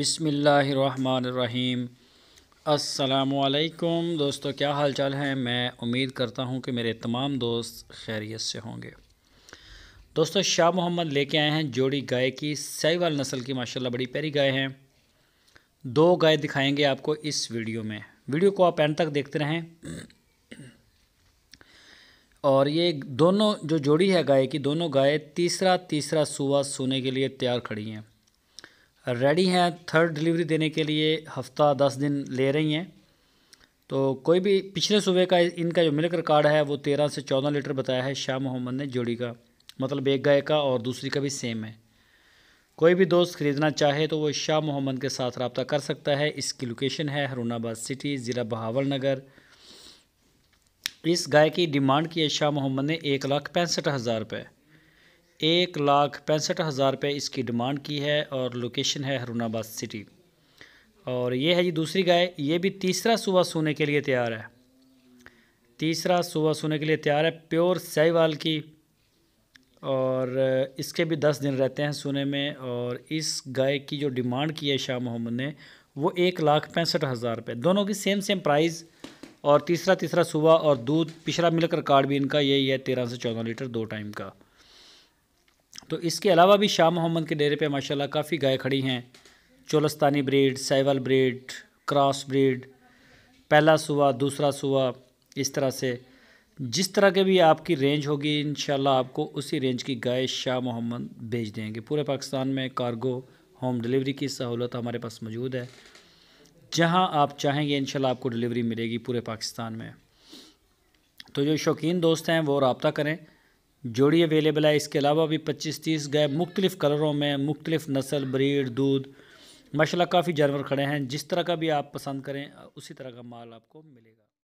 बिसमीम असलकुम दोस्तों क्या हाल चाल है मैं उम्मीद करता हूँ कि मेरे तमाम दोस्त खैरियत से होंगे दोस्तों शाह मोहम्मद लेके आए हैं जोड़ी गाय की सहीवाल नस्ल की माशाल्लाह बड़ी प्यारी गाय हैं दो गाय दिखाएंगे आपको इस वीडियो में वीडियो को आप एंड तक देखते रहें और ये दोनों जो जोड़ी है गाय की दोनों गाय तीसरा तीसरा सुबह सोने के लिए तैयार खड़ी हैं रेडी हैं थर्ड डिलीवरी देने के लिए हफ्ता दस दिन ले रही हैं तो कोई भी पिछले सुबह का इनका जो मिल्क रिकॉर्ड है वो तेरह से चौदह लीटर बताया है शाह मोहम्मद ने जोड़ी का मतलब एक गाय का और दूसरी का भी सेम है कोई भी दोस्त ख़रीदना चाहे तो वो शाह मोहम्मद के साथ रबता कर सकता है इसकी लोकेशन है हरूणाबाद सिटी ज़िला बहावल नगर इस गाय की डिमांड है शाह मोहम्मद ने एक लाख पैंसठ हज़ार रुपये एक लाख पैंसठ हज़ार रुपये इसकी डिमांड की है और लोकेशन है हरुणाबाद सिटी और ये है जी दूसरी गाय ये भी तीसरा सुबह सोने के लिए तैयार है तीसरा सुबह सोने के लिए तैयार है प्योर साईवाल की और इसके भी दस दिन रहते हैं सोने में और इस गाय की जो डिमांड की है शाह मोहम्मद ने वो एक लाख पैंसठ हज़ार रुपये दोनों की सेम सेम प्राइज़ और तीसरा तीसरा सुबह और दूध पिछड़ा मिल्क रिकॉर्ड भी इनका यही है तेरह से चौदह लीटर दो टाइम का तो इसके अलावा भी शाह मोहम्मद के डेरे पे माशाल्लाह काफ़ी गाय खड़ी हैं Cholistani breed Sahiwal breed cross breed पहला सुबह दूसरा सुबह इस तरह से जिस तरह के भी आपकी रेंज होगी इन आपको उसी रेंज की गाय शाह मोहम्मद भेज देंगे पूरे पाकिस्तान में कार्गो होम डिलीवरी की सहूलत हमारे पास मौजूद है जहां आप चाहेंगे इन आपको डिलीवरी मिलेगी पूरे पाकिस्तान में तो जो शौकीन दोस्त हैं वो रबता करें जोड़ी अवेलेबल है इसके अलावा भी पच्चीस तीस गए मुख्तलिफ़ कलरों में मुख्तलिफ़ नस्ल ब्रीड दूध माशाला काफ़ी जानवर खड़े हैं जिस तरह का भी आप पसंद करें उसी तरह का माल आपको मिलेगा